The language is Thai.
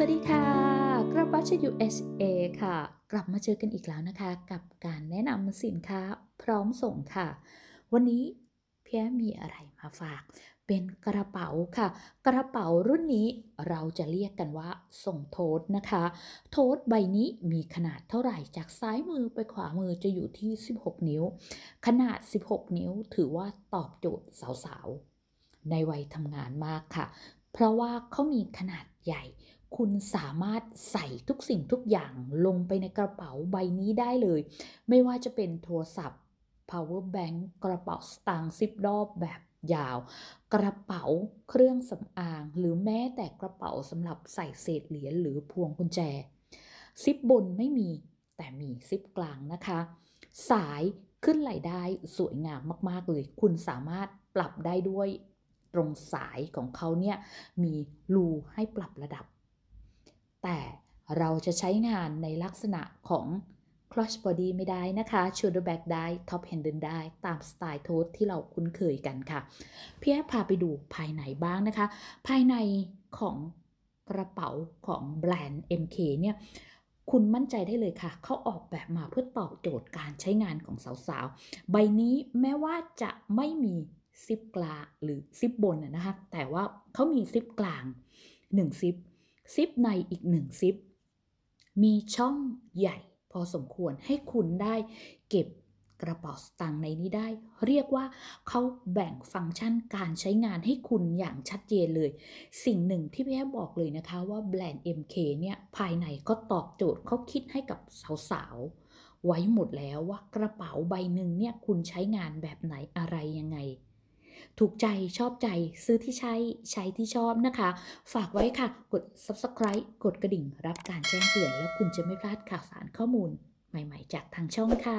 สวัสดีค่ะ กระปัชยูเอชเอค่ะ กลับมาเจอกันอีกแล้วนะคะ กับการแนะนำสินค้าพร้อมส่งค่ะ วันนี้เพียมีอะไรมาฝาก เป็นกระเป๋าค่ะ กระเป๋ารุ่นนี้เราจะเรียกกันว่าส่งโทษนะคะ โทษใบนี้มีขนาดเท่าไหร่จากซ้ายมือไปขวามือจะอยู่ที่ 16 นิ้ว ขนาด 16 นิ้วถือว่าตอบโจทย์สาวๆ ในวัยทำงานมากค่ะเพราะว่าเขามีขนาดใหญ่ คุณสามารถใส่ทุกสิ่งทุกอย่างลงไปในกระเป๋าใบนี้ได้เลย ไม่ว่าจะเป็นโทรศัพท์ power bank กระเป๋าสตางค์ซิปรอบแบบยาว กระเป๋าเครื่องสำอาง หรือแม้แต่กระเป๋าสำหรับใส่เศษเหรียญหรือ พวงกุญแจ ซิป บนไม่มี แต่มีซิป กลางนะคะ สายขึ้นไหลได้สวยงาม มาก ๆ เลย คุณสามารถปรับได้ ด้วยรงสายของเขาเนี่ย มีรูให้ปรับระดับ แต่เราจะใช้งานในลักษณะของ c r u s c h body ไม่ได้นะคะ shoulder back ได้ top h a n d ได้ตามสไตล์ทูสที่เราคุ้นเคยกันค่ะพี่แอพาไปดูภายในบ้างนะคะ ภายในของกระเป๋าของแบรนด์ MK เนี่ย คุณมั่นใจได้เลยค่ะ เขาออกแบบมาเพื่อตอบโจทย์การใช้งานของสาวๆ ใบนี้แม้ว่าจะไม่มีซิปกลางหรือซิปบนนะคะแต่ว่าเขามีซิปกลาง1ซิป ซิปในอีก1ซิป มีช่องใหญ่พอสมควรให้คุณได้เก็บกระเป๋าสตางค์ในนี้ได้ เรียกว่าเขาแบ่งฟังก์ชันการใช้งานให้คุณอย่างชัดเจนเลย สิ่งหนึ่งที่พี่แอบบอกเลยนะคะว่าแบรนด์ MK เนี่ย ภายในก็ตอบโจทย์เขาคิดให้กับสาว ๆ ไว้หมดแล้วว่ากระเป๋าใบหนึ่งเนี่ยคุณใช้งานแบบไหนอะไรยังไงถูกใจชอบใจซื้อที่ใช้ใช้ที่ชอบนะคะ ฝากไว้ค่ะกด subscribe กดกระดิ่ง รับการแจ้งเตือน แล้วคุณจะไม่พลาดข่าวสารข้อมูล ใหม่ๆจากทางช่องค่ะ